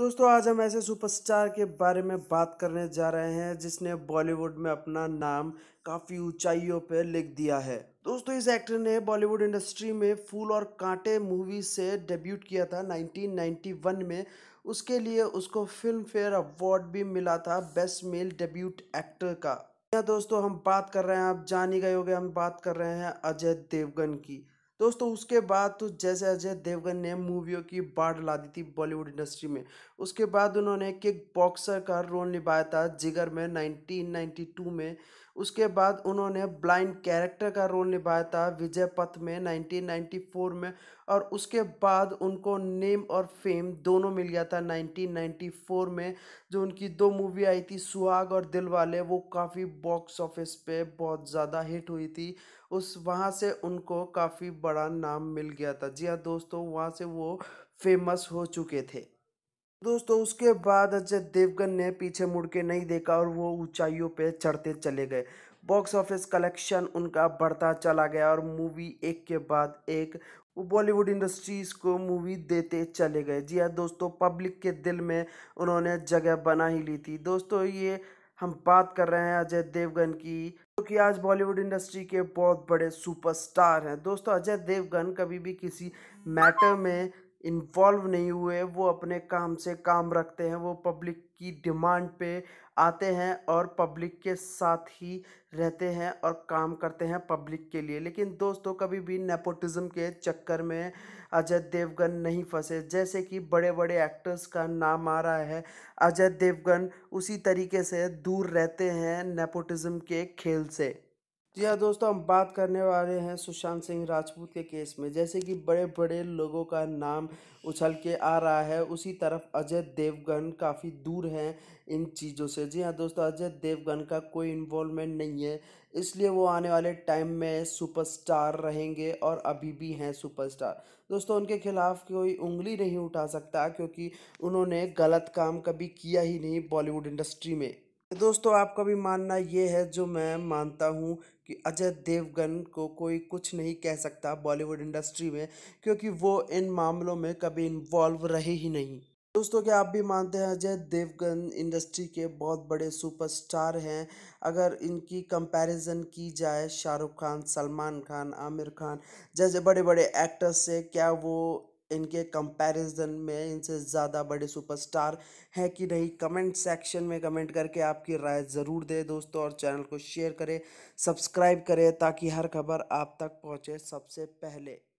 दोस्तों आज हम ऐसे सुपरस्टार के बारे में बात करने जा रहे हैं जिसने बॉलीवुड में अपना नाम काफ़ी ऊंचाइयों पर लिख दिया है दोस्तों इस एक्टर ने बॉलीवुड इंडस्ट्री में फूल और कांटे मूवी से डेब्यूट किया था 1991 में उसके लिए उसको फिल्म फेयर अवार्ड भी मिला था बेस्ट मेल डेब्यूट एक्टर का दोस्तों हम बात कर रहे हैं आप जान ही गए होंगे हम बात कर रहे हैं अजय देवगन की दोस्तों उसके बाद तो जैसे अजय देवगन ने मूवियों की बाढ़ ला दी थी बॉलीवुड इंडस्ट्री में उसके बाद उन्होंने किक बॉक्सर का रोल निभाया था जिगर में 1992 में उसके बाद उन्होंने ब्लाइंड कैरेक्टर का रोल निभाया था विजय पथ में 1994 में और उसके बाद उनको नेम और फेम दोनों मिल गया था 1994 में जो उनकी दो मूवी आई थी सुहाग और दिल वाले वो काफ़ी बॉक्स ऑफिस पे बहुत ज़्यादा हिट हुई थी उस वहाँ से उनको काफ़ी बड़ा नाम मिल गया था जी हाँ दोस्तों वहाँ से वो फेमस हो चुके थे दोस्तों उसके बाद अजय देवगन ने पीछे मुड़ के नहीं देखा और वो ऊंचाइयों पे चढ़ते चले गए बॉक्स ऑफिस कलेक्शन उनका बढ़ता चला गया और मूवी एक के बाद एक बॉलीवुड इंडस्ट्रीज़ को मूवी देते चले गए जी हाँ दोस्तों पब्लिक के दिल में उन्होंने जगह बना ही ली थी दोस्तों ये हम बात कर रहे हैं अजय देवगन की जो कि आज बॉलीवुड इंडस्ट्री के बहुत बड़े सुपरस्टार हैं दोस्तों अजय देवगन कभी भी किसी मैटर में इन्वॉल्व नहीं हुए वो अपने काम से काम रखते हैं वो पब्लिक की डिमांड पे आते हैं और पब्लिक के साथ ही रहते हैं और काम करते हैं पब्लिक के लिए लेकिन दोस्तों कभी भी नेपोटिज़म के चक्कर में अजय देवगन नहीं फंसे जैसे कि बड़े बड़े एक्टर्स का नाम आ रहा है अजय देवगन उसी तरीके से दूर रहते हैं नेपोटिज़म के खेल से जी हाँ दोस्तों हम बात करने वाले हैं सुशांत सिंह राजपूत के केस में जैसे कि बड़े बड़े लोगों का नाम उछल के आ रहा है उसी तरफ अजय देवगन काफ़ी दूर हैं इन चीज़ों से जी हाँ दोस्तों अजय देवगन का कोई इन्वॉल्वमेंट नहीं है इसलिए वो आने वाले टाइम में सुपरस्टार रहेंगे और अभी भी हैं सुपरस्टार दोस्तों उनके खिलाफ कोई उंगली नहीं उठा सकता क्योंकि उन्होंने गलत काम कभी किया ही नहीं बॉलीवुड इंडस्ट्री में दोस्तों आपका भी मानना ये है जो मैं मानता हूँ कि अजय देवगन को कोई कुछ नहीं कह सकता बॉलीवुड इंडस्ट्री में क्योंकि वो इन मामलों में कभी इन्वॉल्व रहे ही नहीं दोस्तों क्या आप भी मानते हैं अजय देवगन इंडस्ट्री के बहुत बड़े सुपरस्टार हैं अगर इनकी कंपैरिजन की जाए शाहरुख खान सलमान खान आमिर खान जैसे बड़े बड़े एक्टर्स से क्या वो इनके कंपैरिजन में इनसे ज़्यादा बड़े सुपरस्टार हैं कि नहीं कमेंट सेक्शन में कमेंट करके आपकी राय ज़रूर दें दोस्तों और चैनल को शेयर करें सब्सक्राइब करें ताकि हर खबर आप तक पहुँचे सबसे पहले